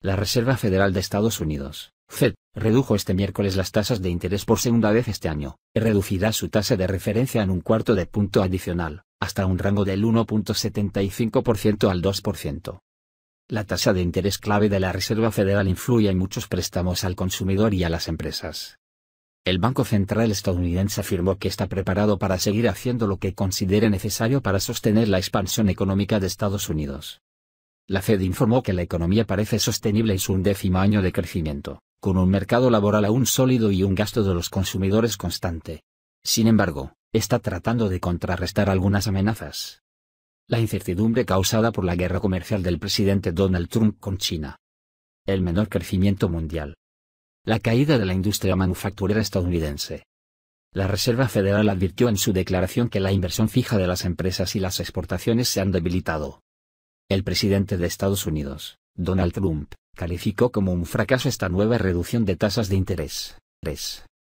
La Reserva Federal de Estados Unidos, Fed, redujo este miércoles las tasas de interés por segunda vez este año, y reducirá su tasa de referencia en un cuarto de punto adicional, hasta un rango del 1.75% al 2%. La tasa de interés clave de la Reserva Federal influye en muchos préstamos al consumidor y a las empresas. El Banco Central estadounidense afirmó que está preparado para seguir haciendo lo que considere necesario para sostener la expansión económica de Estados Unidos. La Fed informó que la economía parece sostenible en su undécimo año de crecimiento, con un mercado laboral aún sólido y un gasto de los consumidores constante. Sin embargo, está tratando de contrarrestar algunas amenazas. La incertidumbre causada por la guerra comercial del presidente Donald Trump con China. El menor crecimiento mundial. La caída de la industria manufacturera estadounidense. La Reserva Federal advirtió en su declaración que la inversión fija de las empresas y las exportaciones se han debilitado, el presidente de Estados Unidos, Donald Trump, calificó como un fracaso esta nueva reducción de tasas de interés.